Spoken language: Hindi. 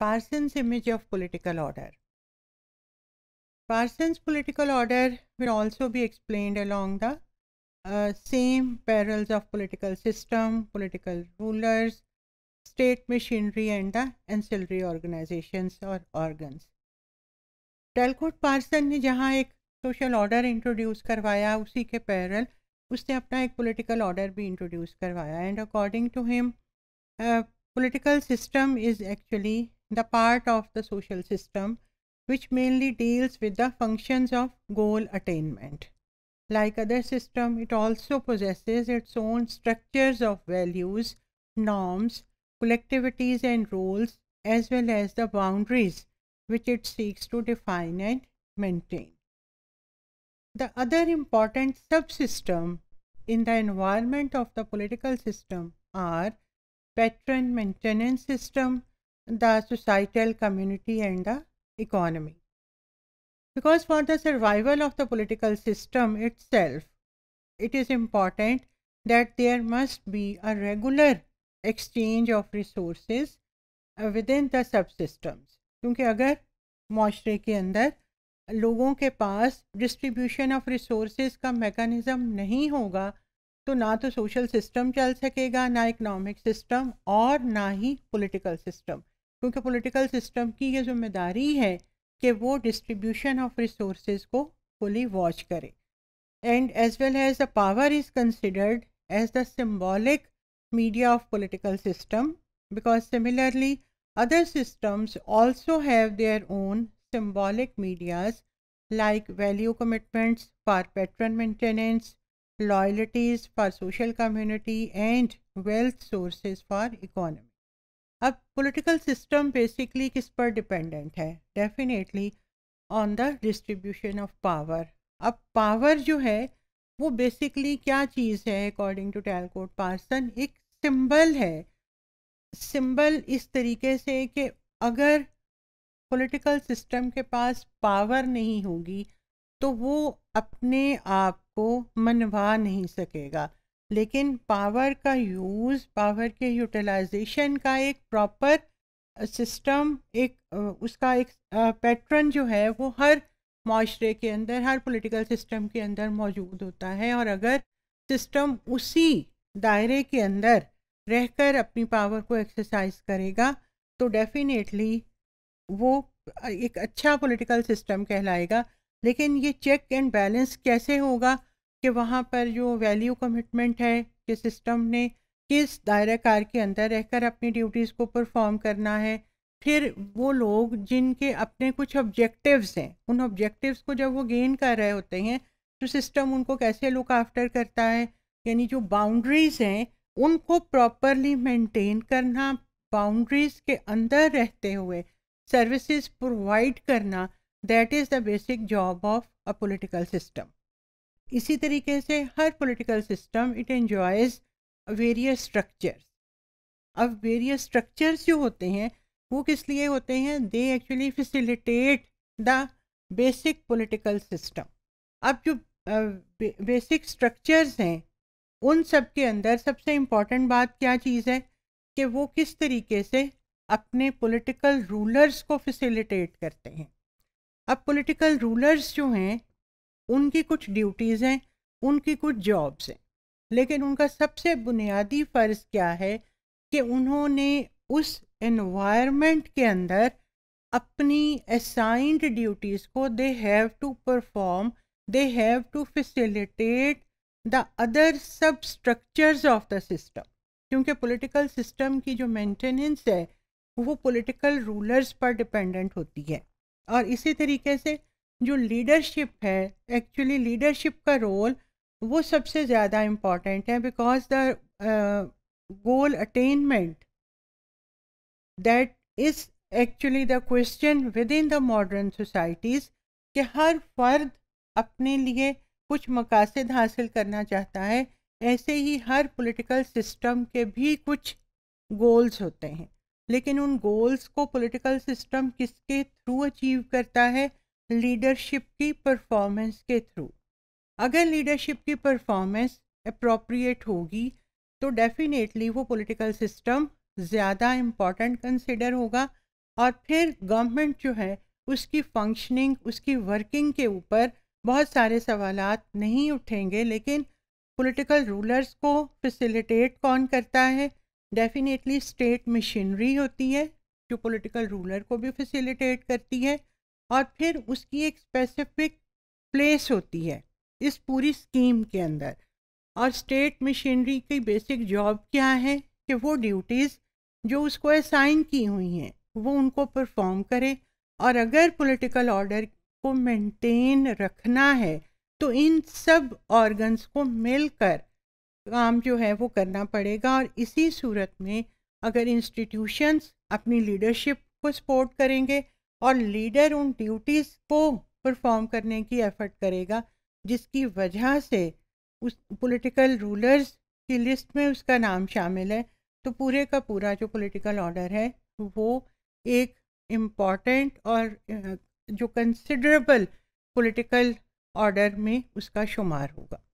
Parsons' image of political order. Parsons' political order will also be explained along the uh, same perils of political system, political rulers, state machinery and the ancillary organizations or organs. डेलकोट Parsons ने जहाँ एक social order introduce करवाया उसी के peril उसने अपना एक political order भी introduce करवाया and according to him political system is actually the part of the social system which mainly deals with the functions of goal attainment. Like other system, it also possesses its own structures of values, norms, collectivities and roles, as well as the boundaries which it seeks to define and maintain. The other important subsystem in the environment of the political system are patron maintenance system, the societal community and the economy. Because for the survival of the political system itself, it is important that there must be a regular exchange of resources within the subsystems. क्योंकि अगर माशरे के अंदर लोगों के पास डिस्ट्रीब्यूशन ऑफ रिसोर्सेज का मेकनिज़म नहीं होगा तो ना तो सोशल सिस्टम चल सकेगा ना इकोनॉमिक सिस्टम और ना ही पॉलिटिकल सिस्टम क्योंकि पॉलिटिकल सिस्टम की ये जिम्मेदारी है कि वो डिस्ट्रीब्यूशन ऑफ रिसोर्स को फुली वॉच करे and as well as the power is considered as the symbolic media of political system because similarly other systems also have their own symbolic medias like value commitments for pattern maintenance loyalties for social community and wealth sources for economy अब पॉलिटिकल सिस्टम बेसिकली किस पर डिपेंडेंट है definitely on the distribution of power अब पावर जो है वो बेसिकली क्या चीज़ है अकॉर्डिंग टू टैलकोट पार्सन एक सिंबल है सिंबल इस तरीके से कि अगर पॉलिटिकल सिस्टम के पास पावर नहीं होगी तो वो अपने आप को मनवा नहीं सकेगा लेकिन पावर का यूज़ पावर के यूटिलाइजेशन का एक प्रॉपर सिस्टम एक उसका एक पैटर्न जो है वो हर माशरे के अंदर हर पॉलिटिकल सिस्टम के अंदर मौजूद होता है और अगर सिस्टम उसी दायरे के अंदर रहकर अपनी पावर को एक्सरसाइज करेगा तो डेफिनेटली वो एक अच्छा पॉलिटिकल सिस्टम कहलाएगा लेकिन ये चेक एंड बैलेंस कैसे होगा कि वहाँ पर जो वैल्यू कमिटमेंट है कि सिस्टम ने किस दायरा कार के अंदर रहकर अपनी ड्यूटीज़ को परफॉर्म करना है फिर वो लोग जिनके अपने कुछ ऑब्जेक्टिव्स हैं उन ऑब्जेक्टिव्स को जब वो गेन कर रहे होते हैं तो सिस्टम उनको कैसे लुक आफ्टर करता है यानी जो बाउंड्रीज़ हैं उनको प्रॉपरली मेंटेन करना बाउंड्रीज़ के अंदर रहते हुए सर्विसेज प्रोवाइड करना that is the basic job of a political system इसी तरीके से हर political system it enjoys various structures अब वेरियस स्ट्रक्चर्स जो होते हैं वो किस लिए होते हैं they actually facilitate the basic political system अब जो बेसिक स्ट्रक्चर्स हैं उन सब के अंदर सबसे इम्पॉर्टेंट बात क्या चीज़ है कि वो किस तरीके से अपने पॉलिटिकल रूलर्स को फैसिलिटेट करते हैं अब पॉलिटिकल रूलर्स जो हैं उनकी कुछ ड्यूटीज़ हैं उनकी कुछ जॉब्स हैं लेकिन उनका सबसे बुनियादी फ़र्ज़ क्या है कि उन्होंने उस एनवायरनमेंट के अंदर अपनी असाइंड ड्यूटीज़ को they have to perform they have to facilitate the other sub structures of the system क्योंकि पॉलिटिकल सिस्टम की जो मेंटेनेंस है वो पॉलिटिकल रूलर्स पर डिपेंडेंट होती है और इसी तरीके से जो लीडरशिप है एक्चुअली लीडरशिप का रोल वो सबसे ज़्यादा इम्पॉर्टेंट है because the goal attainment that is actually the question within the modern societies कि हर फर्द अपने लिए कुछ मकासद हासिल करना चाहता है ऐसे ही हर पॉलिटिकल सिस्टम के भी कुछ गोल्स होते हैं लेकिन उन गोल्स को पॉलिटिकल सिस्टम किसके थ्रू अचीव करता है लीडरशिप की परफॉर्मेंस के थ्रू अगर लीडरशिप की परफॉर्मेंस अप्रोप्रिएट होगी तो डेफिनेटली वो पॉलिटिकल सिस्टम ज़्यादा इम्पॉर्टेंट कंसिडर होगा और फिर गवर्नमेंट जो है उसकी फंक्शनिंग उसकी वर्किंग के ऊपर बहुत सारे सवाल नहीं उठेंगे लेकिन पॉलिटिकल रूलर्स को फैसिलिटेट कौन करता है डेफिनेटली स्टेट मशीनरी होती है जो पॉलिटिकल रूलर को भी फैसिलिटेट करती है और फिर उसकी एक स्पेसिफिक प्लेस होती है इस पूरी स्कीम के अंदर और स्टेट मशीनरी की बेसिक जॉब क्या है कि वो ड्यूटीज़ जो उसको असाइन की हुई हैं वो उनको परफॉर्म करे और अगर पॉलिटिकल ऑर्डर को मेंटेन रखना है तो इन सब ऑर्गन्स को मिलकर काम जो है वो करना पड़ेगा और इसी सूरत में अगर इंस्टीट्यूशंस अपनी लीडरशिप को सपोर्ट करेंगे और लीडर उन ड्यूटीज़ को परफॉर्म करने की एफर्ट करेगा जिसकी वजह से उस पॉलिटिकल रूलर्स की लिस्ट में उसका नाम शामिल है तो पूरे का पूरा जो पॉलिटिकल ऑर्डर है वो एक इम्पॉर्टेंट और जो कंसिडरेबल पॉलिटिकल ऑर्डर में उसका शुमार होगा